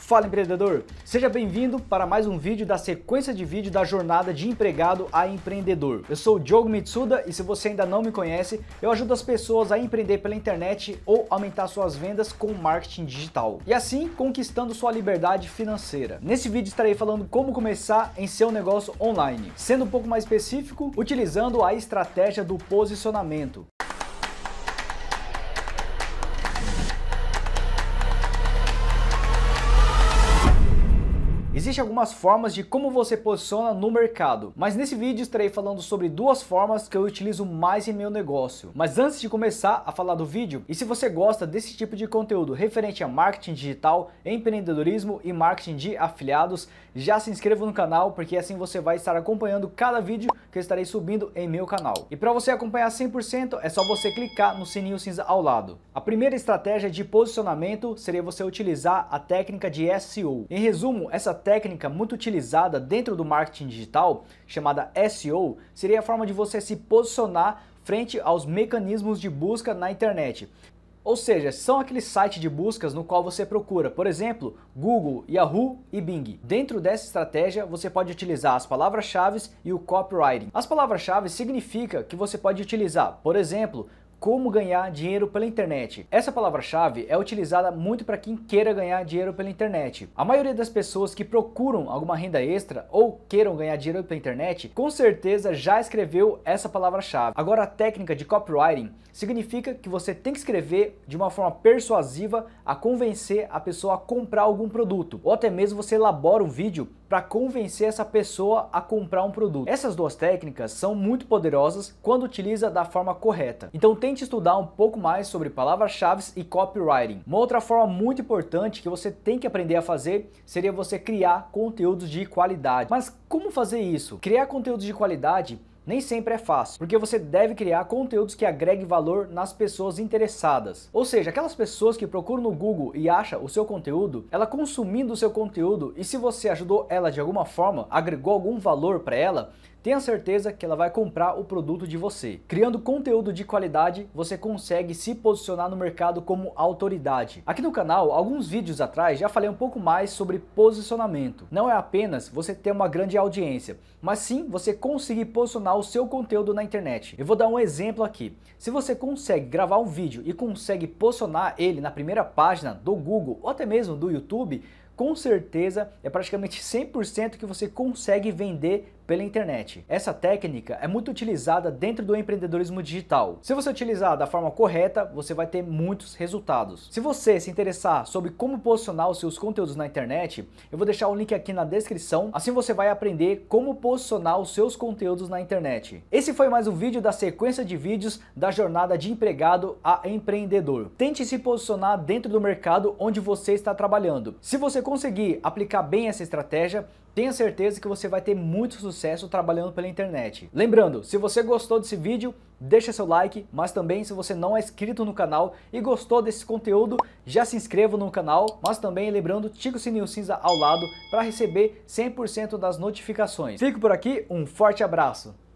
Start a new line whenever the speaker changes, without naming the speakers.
Fala empreendedor, seja bem-vindo para mais um vídeo da sequência de vídeo da jornada de empregado a empreendedor. Eu sou o Diogo Mitsuda e se você ainda não me conhece, eu ajudo as pessoas a empreender pela internet ou aumentar suas vendas com marketing digital e assim conquistando sua liberdade financeira. Nesse vídeo estarei falando como começar em seu negócio online, sendo um pouco mais específico, utilizando a estratégia do posicionamento. Existem algumas formas de como você posiciona no mercado, mas nesse vídeo estarei falando sobre duas formas que eu utilizo mais em meu negócio. Mas antes de começar a falar do vídeo, e se você gosta desse tipo de conteúdo referente a marketing digital, empreendedorismo e marketing de afiliados, já se inscreva no canal porque assim você vai estar acompanhando cada vídeo que eu estarei subindo em meu canal. E para você acompanhar 100% é só você clicar no sininho cinza ao lado. A primeira estratégia de posicionamento seria você utilizar a técnica de SEO. Em resumo, essa técnica técnica muito utilizada dentro do marketing digital, chamada SEO, seria a forma de você se posicionar frente aos mecanismos de busca na internet. Ou seja, são aqueles sites de buscas no qual você procura, por exemplo, Google, Yahoo e Bing. Dentro dessa estratégia, você pode utilizar as palavras-chave e o copywriting. As palavras-chave significa que você pode utilizar, por exemplo, como ganhar dinheiro pela internet. Essa palavra-chave é utilizada muito para quem queira ganhar dinheiro pela internet. A maioria das pessoas que procuram alguma renda extra ou queiram ganhar dinheiro pela internet, com certeza já escreveu essa palavra-chave. Agora a técnica de copywriting significa que você tem que escrever de uma forma persuasiva a convencer a pessoa a comprar algum produto, ou até mesmo você elabora um vídeo para convencer essa pessoa a comprar um produto. Essas duas técnicas são muito poderosas quando utiliza da forma correta. Então tem Tente estudar um pouco mais sobre palavras-chave e copywriting. Uma outra forma muito importante que você tem que aprender a fazer seria você criar conteúdos de qualidade. Mas como fazer isso? Criar conteúdos de qualidade nem sempre é fácil, porque você deve criar conteúdos que agregue valor nas pessoas interessadas. Ou seja, aquelas pessoas que procuram no Google e acham o seu conteúdo, ela consumindo o seu conteúdo e se você ajudou ela de alguma forma, agregou algum valor para ela, tenha certeza que ela vai comprar o produto de você. Criando conteúdo de qualidade, você consegue se posicionar no mercado como autoridade. Aqui no canal, alguns vídeos atrás, já falei um pouco mais sobre posicionamento. Não é apenas você ter uma grande audiência, mas sim você conseguir posicionar o seu conteúdo na internet. Eu vou dar um exemplo aqui. Se você consegue gravar um vídeo e consegue posicionar ele na primeira página do Google ou até mesmo do YouTube, com certeza é praticamente 100% que você consegue vender pela internet. Essa técnica é muito utilizada dentro do empreendedorismo digital. Se você utilizar da forma correta, você vai ter muitos resultados. Se você se interessar sobre como posicionar os seus conteúdos na internet, eu vou deixar o link aqui na descrição, assim você vai aprender como posicionar os seus conteúdos na internet. Esse foi mais um vídeo da sequência de vídeos da jornada de empregado a empreendedor. Tente se posicionar dentro do mercado onde você está trabalhando. Se você conseguir aplicar bem essa estratégia, tenha certeza que você vai ter muito sucesso trabalhando pela internet. Lembrando, se você gostou desse vídeo, deixa seu like, mas também se você não é inscrito no canal e gostou desse conteúdo, já se inscreva no canal, mas também lembrando, tica o sininho cinza ao lado para receber 100% das notificações. Fico por aqui, um forte abraço!